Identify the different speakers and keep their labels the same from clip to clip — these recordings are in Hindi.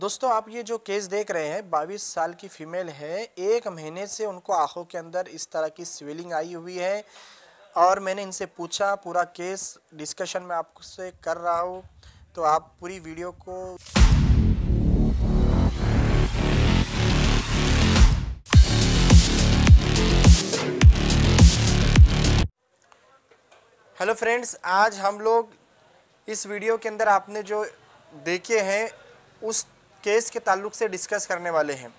Speaker 1: दोस्तों आप ये जो केस देख रहे हैं बाईस साल की फीमेल है एक महीने से उनको आंखों के अंदर इस तरह की स्वेलिंग आई हुई है और मैंने इनसे पूछा पूरा केस डिस्कशन में आपसे कर रहा हूँ तो आप पूरी वीडियो को हेलो फ्रेंड्स आज हम लोग इस वीडियो के अंदर आपने जो देखे हैं उस केस के ताल्लुक से डिस्कस करने वाले हैं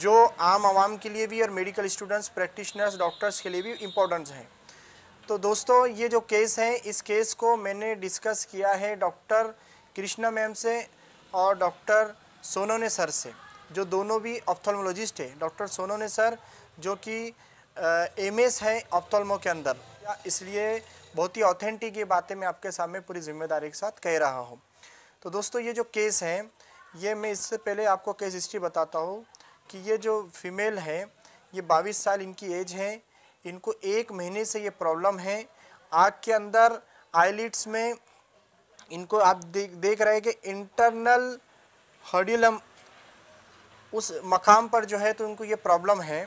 Speaker 1: जो आम आवाम के लिए भी और मेडिकल स्टूडेंट्स प्रैक्टिशनर्स डॉक्टर्स के लिए भी इम्पोर्टेंट हैं तो दोस्तों ये जो केस है इस केस को मैंने डिस्कस किया है डॉक्टर कृष्णा मैम से और डॉक्टर सोनोने सर से जो दोनों भी ऑप्थोलमोलॉजिस्ट है डॉक्टर सोनोने सर जो कि एम एस है ऑप्थोलमो के अंदर इसलिए बहुत ही ऑथेंटिक ये बातें मैं आपके सामने पूरी जिम्मेदारी के साथ कह रहा हूँ तो दोस्तों ये जो केस हैं ये मैं इससे पहले आपको केस हिस्ट्री बताता हूँ कि ये जो फीमेल है ये बाईस साल इनकी एज है इनको एक महीने से ये प्रॉब्लम है आँख के अंदर आईलिट्स में इनको आप देख देख रहे हैं कि इंटरनल हडिलम उस मकाम पर जो है तो इनको ये प्रॉब्लम है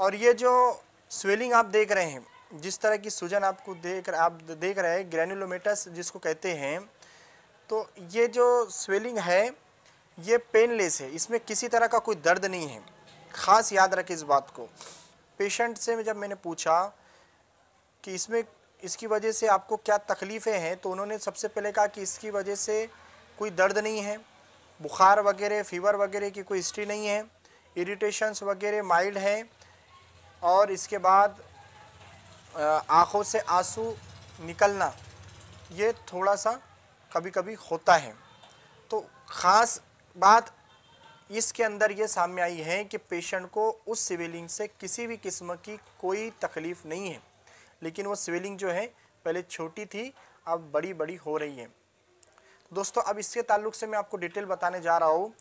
Speaker 1: और ये जो स्वेलिंग आप देख रहे हैं जिस तरह की सूजन आपको देख आप देख रहे हैं ग्रैनुलोमेटस जिसको कहते हैं तो ये जो स्वेलिंग है ये पेनलेस है इसमें किसी तरह का कोई दर्द नहीं है ख़ास याद रखे इस बात को पेशेंट से जब मैंने पूछा कि इसमें इसकी वजह से आपको क्या तकलीफ़ें हैं तो उन्होंने सबसे पहले कहा कि इसकी वजह से कोई दर्द नहीं है बुखार वगैरह फीवर वगैरह की कोई हिस्ट्री नहीं है इरिटेशंस वगैरह माइल्ड हैं और इसके बाद आँखों से आंसू निकलना ये थोड़ा सा कभी कभी होता है तो ख़ास बात इसके अंदर ये सामने आई है कि पेशेंट को उस सिविलिंग से किसी भी किस्म की कोई तकलीफ़ नहीं है लेकिन वो स्वेलिंग जो है पहले छोटी थी अब बड़ी बड़ी हो रही है दोस्तों अब इसके ताल्लुक से मैं आपको डिटेल बताने जा रहा हूँ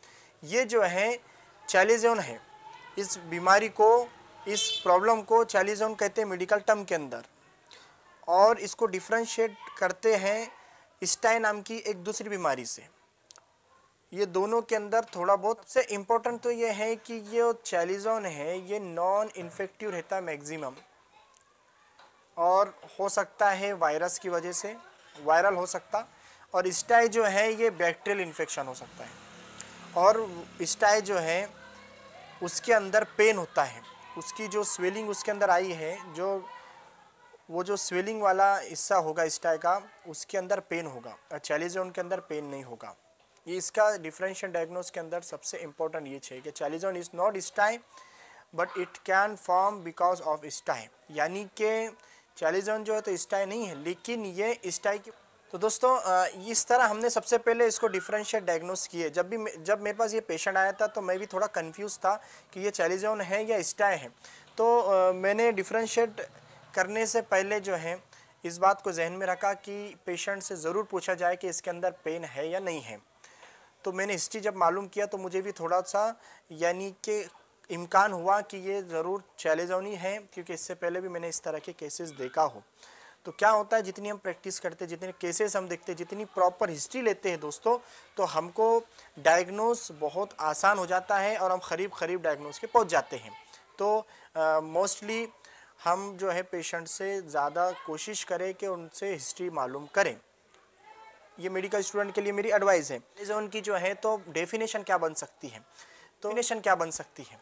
Speaker 1: ये जो है चैलिजोन है इस बीमारी को इस प्रॉब्लम को चैलिजोन कहते हैं मेडिकल टर्म के अंदर और इसको डिफ्रेंशिएट करते हैं स्टाई नाम की एक दूसरी बीमारी से ये दोनों के अंदर थोड़ा बहुत से इम्पोर्टेंट तो ये है कि ये चैलिजोन है ये नॉन इन्फेक्टिव रहता है मैक्सिमम और हो सकता है वायरस की वजह से वायरल हो सकता और स्टाई जो है ये बैक्टीरियल इन्फेक्शन हो सकता है और स्टाई जो है उसके अंदर पेन होता है उसकी जो स्वेलिंग उसके अंदर आई है जो वो जो स्वेलिंग वाला हिस्सा होगा स्टाई का उसके अंदर पेन होगा और जोन के अंदर पेन नहीं होगा ये इसका डिफरेंशियल डायग्नोस के अंदर सबसे इम्पोर्टेंट ये है कि zone is not stye but it can form because of stye यानी कि जोन जो है तो स्टाई नहीं है लेकिन ये स्टाई की तो दोस्तों इस तरह हमने सबसे पहले इसको डिफरेंशिएट डायग्नोस किए जब भी जब मेरे पास ये पेशेंट आया था तो मैं भी थोड़ा कन्फ्यूज़ था कि ये जोन है या स्टाई है तो मैंने डिफरेंशियट करने से पहले जो है इस बात को जहन में रखा कि पेशेंट से ज़रूर पूछा जाए कि इसके अंदर पेन है या नहीं है तो मैंने हिस्ट्री जब मालूम किया तो मुझे भी थोड़ा सा यानी कि इम्कान हुआ कि ये ज़रूर चैलेजोनी है क्योंकि इससे पहले भी मैंने इस तरह के केसेस देखा हो तो क्या होता है जितनी हम प्रैक्टिस करते जितने केसेस हम देखते जितनी प्रॉपर हिस्ट्री लेते हैं दोस्तों तो हमको डायग्नोस बहुत आसान हो जाता है और हम खरीब खरीब डायग्नोस के पहुंच जाते हैं तो मोस्टली uh, हम जो है पेशेंट से ज़्यादा कोशिश करें कि उनसे हिस्ट्री मालूम करें ये मेडिकल स्टूडेंट के लिए मेरी एडवाइस है चैलिजोन की जो है तो डेफिनेशन क्या बन सकती है तो डेफिनेशन क्या बन सकती है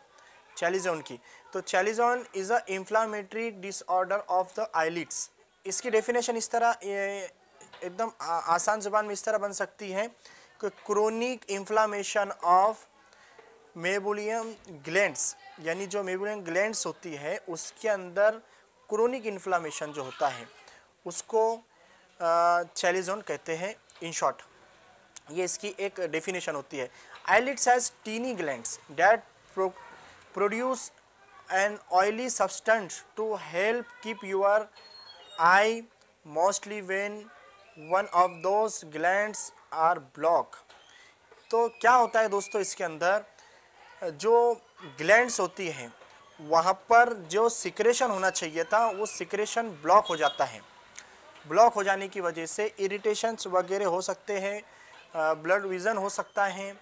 Speaker 1: चैलिजोन की तो chalazion is a inflammatory disorder of the eyelids इसकी डेफिनेशन इस तरह एकदम आसान जुबान में इस तरह बन सकती है कि chronic inflammation of meibomian glands यानी जो मेबुलन ग्लैंड्स होती है उसके अंदर क्रोनिक इन्फ्लामेशन जो होता है उसको चैलिजोन कहते हैं इन शॉर्ट ये इसकी एक डेफिनेशन होती है eyelids has tiny glands that produce an oily substance to help keep your eye moist when one of those glands are block तो क्या होता है दोस्तों इसके अंदर जो ग्लैंड्स होती हैं वहाँ पर जो सिक्रेशन होना चाहिए था वो सिक्रेशन ब्लॉक हो जाता है ब्लॉक हो जाने की वजह से इरिटेशंस वगैरह हो सकते हैं ब्लड विज़न हो सकता है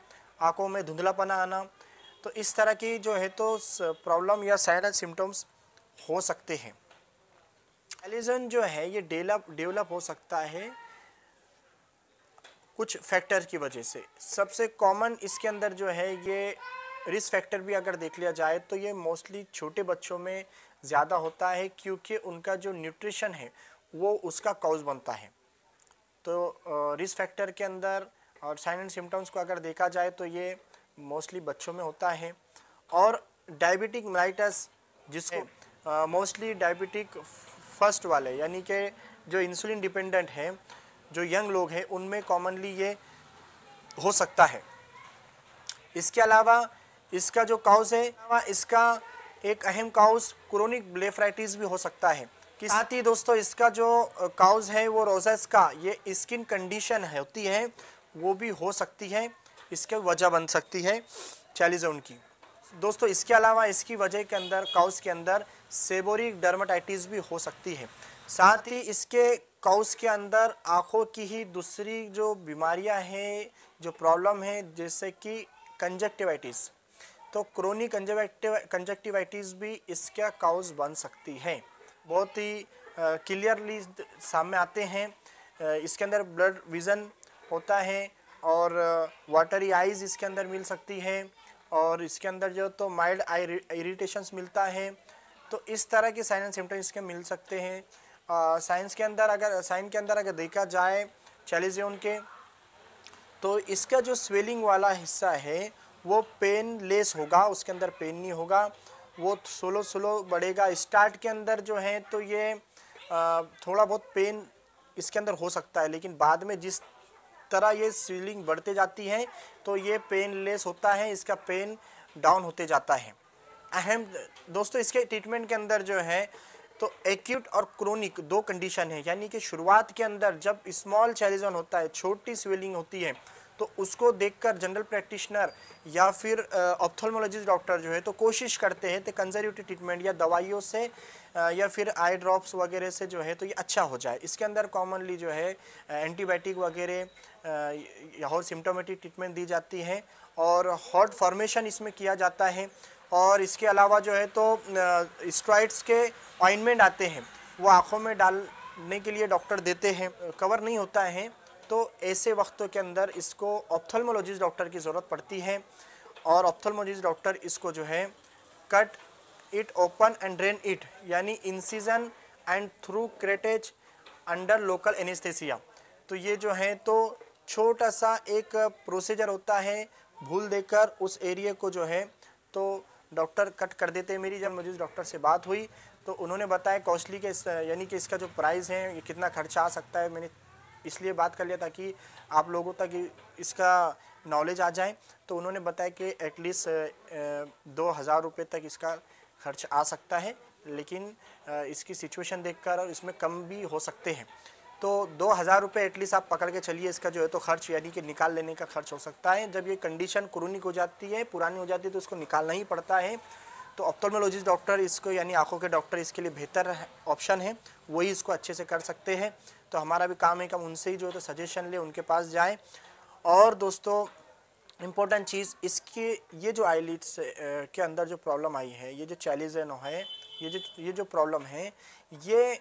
Speaker 1: आँखों में धुंधलापना आना तो इस तरह की जो है तो प्रॉब्लम या साइन सिम्टम्स हो सकते हैं एलिजन जो है ये डेवलप डेवलप हो सकता है कुछ फैक्टर की वजह से सबसे कॉमन इसके अंदर जो है ये रिस्क फैक्टर भी अगर देख लिया जाए तो ये मोस्टली छोटे बच्चों में ज़्यादा होता है क्योंकि उनका जो न्यूट्रिशन है वो उसका कॉज बनता है तो रिस्क फैक्टर के अंदर और साइन एंड सिम्टम्स को अगर देखा जाए तो ये मोस्टली बच्चों में होता है और डायबिटिक मलाइटस जिसको मोस्टली डायबिटिक फर्स्ट वाले यानी कि जो इंसुलिन डिपेंडेंट हैं जो यंग लोग हैं उनमें कॉमनली ये हो सकता है इसके अलावा इसका जो काउस है इसका एक अहम काउस क्रोनिक ब्लेफ्राइटिस भी हो सकता है कि साथ ही दोस्तों इसका जो काउज है वो रोजेस का ये स्किन कंडीशन होती है वो भी हो सकती है इसके वजह बन सकती है चैलिजोन की दोस्तों इसके अलावा इसकी वजह के अंदर काउस के अंदर सेबोरिक डर्माटाइटिस भी हो सकती है साथ ही इसके काउस के अंदर आँखों की ही दूसरी जो बीमारियां हैं जो प्रॉब्लम है जैसे कि कंजक्टिवाइटिस तो क्रोनी कंजक्टिव कंजक्टिवाइटिस भी इसका काउज बन सकती है बहुत ही क्लियरली सामने आते हैं इसके अंदर ब्लड विज़न होता है और वाटरी आइज इसके अंदर मिल सकती है और इसके अंदर जो तो माइल्ड आई इरीटेशंस मिलता है तो इस तरह के साइन एंड सिम्टम इसके मिल सकते हैं साइंस के अंदर अगर साइन के अंदर अगर देखा जाए चैलिजेन के तो इसका जो स्वेलिंग वाला हिस्सा है वो पेन लेस होगा उसके अंदर पेन नहीं होगा वो स्लो स्लो बढ़ेगा स्टार्ट के अंदर जो है तो ये थोड़ा बहुत पेन इसके अंदर हो सकता है लेकिन बाद में जिस तरह ये सीलिंग बढ़ते जाती है तो ये पेन लेस होता है इसका पेन डाउन होते जाता है अहम दोस्तों इसके ट्रीटमेंट के अंदर जो है तो एक्यूट और क्रोनिक दो कंडीशन है यानी कि शुरुआत के अंदर जब स्मॉल चैलिजन होता है छोटी स्वेलिंग होती है तो उसको देखकर जनरल प्रैक्टिशनर या फिर ऑप्थोलमोलॉजिस्ट डॉक्टर जो है तो कोशिश करते हैं तो कंजर्वेटिव ट्रीटमेंट या दवाइयों से या फिर आई ड्रॉप्स वगैरह से जो है तो ये अच्छा हो जाए इसके अंदर कॉमनली जो है एंटीबायोटिक वगैरह और सिम्टोमेटिक ट्रीटमेंट दी जाती है और हॉट फॉर्मेशन इसमें किया जाता है और इसके अलावा जो है तो स्ट्राइड्स के ऑइनमेंट आते हैं वो आँखों में डालने के लिए डॉक्टर देते हैं कवर नहीं होता है तो ऐसे वक्तों के अंदर इसको ऑप्थलमोलॉजिस्ट डॉक्टर की ज़रूरत पड़ती है और ऑप्थलमोलॉजिस्ट डॉक्टर इसको जो है cut it open and drain it यानी incision and through curettage under local anaesthesia तो ये जो है तो छोटा सा एक प्रोसीजर होता है भूल देकर उस एरिया को जो है तो डॉक्टर कट कर देते हैं मेरी जब मुझे डॉक्टर से बात हुई तो उन्होंने बताया कॉस्टली के यानी कि इसका जो प्राइस है ये कितना खर्चा आ सकता है मैंने इसलिए बात कर लिया ताकि आप लोगों तक इसका नॉलेज आ जाए तो उन्होंने बताया कि एटलीस्ट दो हज़ार रुपये तक इसका खर्च आ सकता है लेकिन इसकी सिचुएशन देखकर इसमें कम भी हो सकते हैं तो दो हज़ार रुपये एटलीस्ट आप पकड़ के चलिए इसका जो है तो खर्च यानी कि निकाल लेने का खर्च हो सकता है जब ये कंडीशन क्रोनिक हो जाती है पुरानी हो जाती है तो उसको निकालना ही पड़ता है तो ऑप्थोलमोलॉजिस्ट डॉक्टर इसको यानी आँखों के डॉक्टर इसके लिए बेहतर ऑप्शन है वही इसको अच्छे से कर सकते हैं तो हमारा भी काम है कि हम उनसे ही जो है तो सजेशन लें उनके पास जाएँ और दोस्तों इम्पोर्टेंट चीज़ इसके ये जो आईलिट्स के अंदर जो प्रॉब्लम आई है ये जो चैलिजन है ये जो ये जो प्रॉब्लम है ये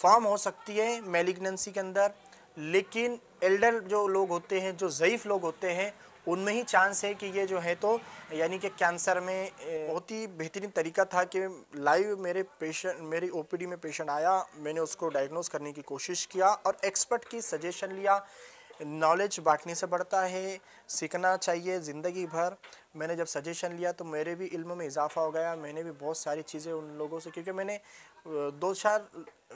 Speaker 1: फॉर्म हो सकती है मेलिग्नेंसी के अंदर लेकिन एल्डर जो लोग होते हैं जो ज़यीफ़ लोग होते हैं उनमें ही चांस है कि ये जो है तो यानी कि कैंसर में बहुत ही बेहतरीन तरीका था कि लाइव मेरे पेशेंट मेरी ओपीडी में पेशेंट आया मैंने उसको डायग्नोस करने की कोशिश किया और एक्सपर्ट की सजेशन लिया नॉलेज बांटने से बढ़ता है सीखना चाहिए ज़िंदगी भर मैंने जब सजेशन लिया तो मेरे भी इल्म में इजाफा हो गया मैंने भी बहुत सारी चीज़ें उन लोगों से क्योंकि मैंने दो चार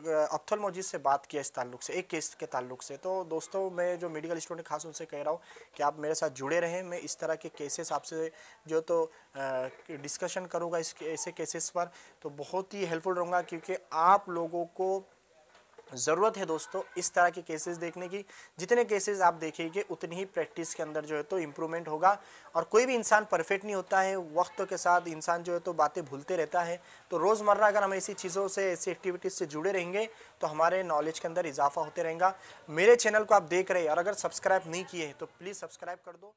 Speaker 1: ऑप्थोलमोजिस्ट से बात किया इस ताल्लुक से एक केस के ताल्लुक से तो दोस्तों मैं जो मेडिकल स्टूडेंट खास उनसे कह रहा हूँ कि आप मेरे साथ जुड़े रहें मैं इस तरह के केसेस आपसे जो तो डिस्कशन करूँगा इस ऐसे केसेस पर तो बहुत ही हेल्पफुल रहूँगा क्योंकि आप लोगों को ज़रूरत है दोस्तों इस तरह के केसेस देखने की जितने केसेस आप देखेंगे उतनी ही प्रैक्टिस के अंदर जो है तो इम्प्रूवमेंट होगा और कोई भी इंसान परफेक्ट नहीं होता है वक्त के साथ इंसान जो है तो बातें भूलते रहता है तो रोज़मर्रा अगर हम ऐसी चीज़ों से ऐसी एक्टिविटीज़ से जुड़े रहेंगे तो हमारे नॉलेज के अंदर इजाफा होते रहेगा मेरे चैनल को आप देख रहे हैं और अगर सब्सक्राइब नहीं किए हैं तो प्लीज़ सब्सक्राइब कर दो